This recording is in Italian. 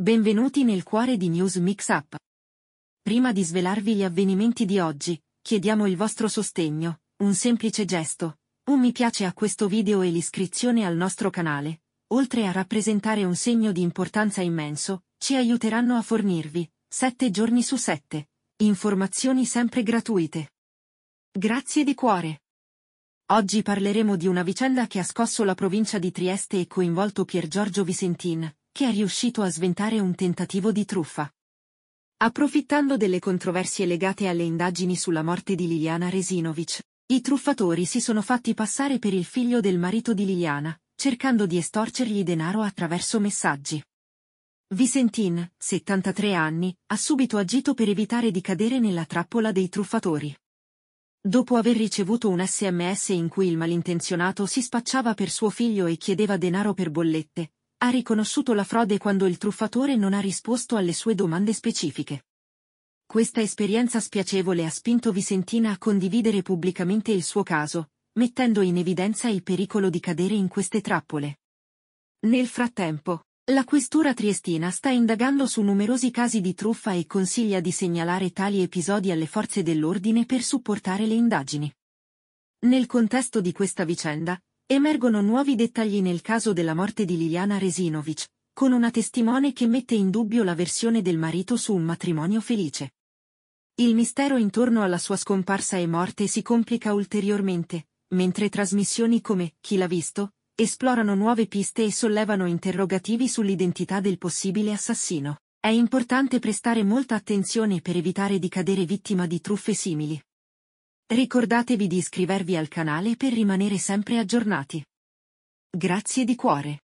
Benvenuti nel cuore di News Mix Up. Prima di svelarvi gli avvenimenti di oggi, chiediamo il vostro sostegno, un semplice gesto, un mi piace a questo video e l'iscrizione al nostro canale, oltre a rappresentare un segno di importanza immenso, ci aiuteranno a fornirvi, 7 giorni su 7, informazioni sempre gratuite. Grazie di cuore. Oggi parleremo di una vicenda che ha scosso la provincia di Trieste e coinvolto Pier Giorgio Visentin, che è riuscito a sventare un tentativo di truffa. Approfittando delle controversie legate alle indagini sulla morte di Liliana Resinovic, i truffatori si sono fatti passare per il figlio del marito di Liliana, cercando di estorcergli denaro attraverso messaggi. Vicentin, 73 anni, ha subito agito per evitare di cadere nella trappola dei truffatori. Dopo aver ricevuto un sms in cui il malintenzionato si spacciava per suo figlio e chiedeva denaro per bollette, ha riconosciuto la frode quando il truffatore non ha risposto alle sue domande specifiche. Questa esperienza spiacevole ha spinto Vicentina a condividere pubblicamente il suo caso, mettendo in evidenza il pericolo di cadere in queste trappole. Nel frattempo, la questura triestina sta indagando su numerosi casi di truffa e consiglia di segnalare tali episodi alle forze dell'ordine per supportare le indagini. Nel contesto di questa vicenda, Emergono nuovi dettagli nel caso della morte di Liliana Resinovic, con una testimone che mette in dubbio la versione del marito su un matrimonio felice. Il mistero intorno alla sua scomparsa e morte si complica ulteriormente, mentre trasmissioni come Chi l'ha visto? esplorano nuove piste e sollevano interrogativi sull'identità del possibile assassino. È importante prestare molta attenzione per evitare di cadere vittima di truffe simili. Ricordatevi di iscrivervi al canale per rimanere sempre aggiornati. Grazie di cuore.